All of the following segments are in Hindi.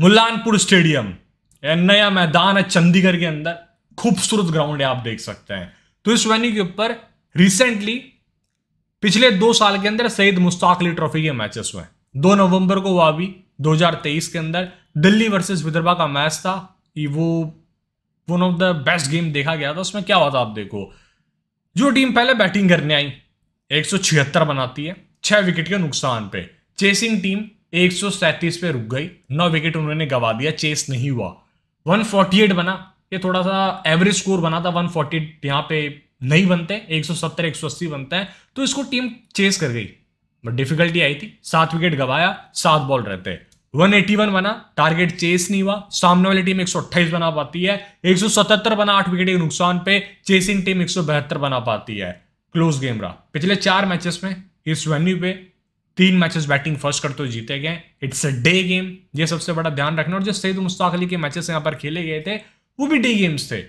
मुलानपुर स्टेडियम नया मैदान है चंडीगढ़ के अंदर खूबसूरत ग्राउंड है आप देख सकते हैं तो इस वेन्यू के ऊपर रिसेंटली पिछले दो साल के अंदर सईद मुश्ताक अली ट्रॉफी के मैचेस हुए दो नवंबर को वो अभी तेईस के अंदर दिल्ली वर्सेस विदर्भा का मैच था वो one of the best game देखा गया था उसमें क्या हुआ था आप देखो जो टीम पहले बैटिंग करने आई एक बनाती है छह विकेट के नुकसान पे चेसिंग टीम एक पे रुक गई नौ विकेट उन्होंने गवा दिया चेस नहीं हुआ 148 बना ये थोड़ा सा एवरेज स्कोर बना था 148 फोर्टी यहाँ पे नहीं बनते 170 180 बनता है तो इसको टीम चेस कर गई बट डिफिकल्टी आई थी सात विकेट गवाया सात बॉल रहते 181 बना टारगेट चेस नहीं हुआ सामने वाली टीम 128 बना पाती है 177 बना आठ विकेट के नुकसान पे चेसिंग टीम एक बना पाती है क्लोज गेम रहा पिछले चार मैचेस में इस वेन्यू पे तीन मैचेस बैटिंग फर्स्ट कर हुए जीते गए इट्स अ डे गेम ये सबसे बड़ा ध्यान रखना और जो सईद मुस्ताक अली के मैचेस यहाँ पर खेले गए थे वो भी डे गेम्स थे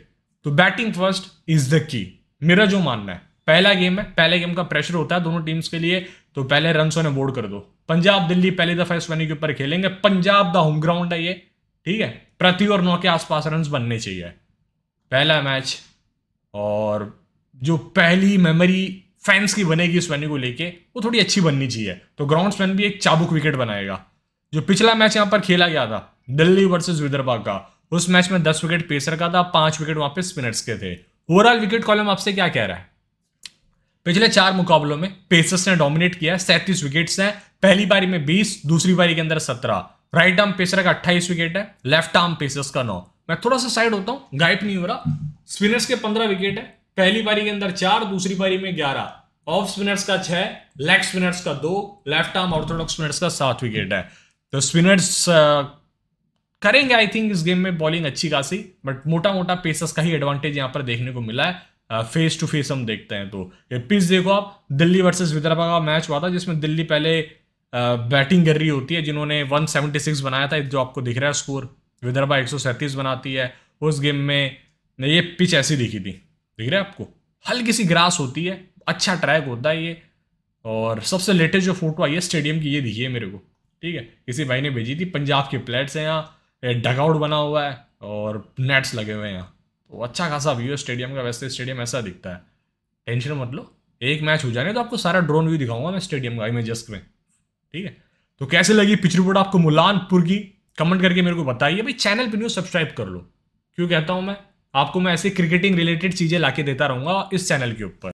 तो batting first is the key मेरा जो मानना है पहला गेम है पहले गेम का प्रेशर होता है दोनों टीम्स के लिए तो पहले रन ने बोर्ड कर दो पंजाब दिल्ली पहली दफा इस वेन्यू के ऊपर खेलेंगे पंजाब द होम ग्राउंड है ये ठीक है प्रति और नौ के आसपास रन बनने चाहिए पहला मैच और जो पहली मेमोरी फैंस की बनेगी उस वेन्यू को लेके वो थोड़ी अच्छी बननी चाहिए तो ग्राउंड स्पेन भी एक चाबुक विकेट बनाएगा जो पिछला मैच यहाँ पर खेला गया था दिल्ली वर्सेज विदर्भा का उस मैच में दस विकेट पेसर का था पांच विकेट वहां पे स्पिनर्स के थे ओवरऑल विकेट कॉलम आपसे क्या कह रहा है पिछले चार मुकाबलों में पेसर्स ने डोमिनेट किया सैंतीस विकेट्स हैं पहली बारी में बीस दूसरी बारी के अंदर सत्रह राइट आर्म पेसर का अट्ठाईस विकेट है लेफ्ट आर्म पेसर्स का नौ मैं थोड़ा सा साइड होता हूँ गाइप नहीं हो रहा स्पिनर्स के पंद्रह विकेट है पहली पारी के अंदर चार दूसरी पारी में ग्यारह ऑफ स्पिनर्स का छह लेग स्पिनर्स का दो लेफ्ट आर्म ऑर्थोडॉक्स स्पिनर्स का सात विकेट है तो स्पिनर्स uh, करेंगे आई थिंक इस गेम में बॉलिंग अच्छी खासी बट मोटा मोटा पेसर्स का ही एडवांटेज यहाँ पर देखने को मिला है फेस टू फेस हम देखते हैं तो ये पिच देखो आप दिल्ली वर्सेस विदर्भा का मैच हुआ था जिसमें दिल्ली पहले बैटिंग uh, कर रही होती है जिन्होंने 176 बनाया था जो आपको दिख रहा है स्कोर विदर्भा एक बनाती है उस गेम में ये पिच ऐसी दिखी थी दिख रहा है आपको हल्की सी ग्रास होती है अच्छा ट्रैक होता है ये और सबसे लेटेस्ट जो फोटो आई है स्टेडियम की ये दिखी है मेरे को ठीक है किसी भाई ने भेजी थी पंजाब के प्लेट्स हैं यहाँ डगआउट बना हुआ है और नेट्स लगे हुए हैं यहाँ तो अच्छा खासा व्यू है स्टेडियम का वैसे स्टेडियम ऐसा दिखता है टेंशन मत लो एक मैच हो जाने तो आपको सारा ड्रोन व्यू दिखाऊंगा मैं स्टेडियम का इमेजेस में ठीक है तो कैसे लगी पिच रिपोर्ट आपको मुलानपुर की कमेंट करके मेरे को बताइए भाई चैनल पर न्यूज़ सब्सक्राइब कर लो क्यों कहता हूँ मैं आपको मैं ऐसे क्रिकेटिंग रिलेटेड चीज़ें ला देता रहूँगा इस चैनल के ऊपर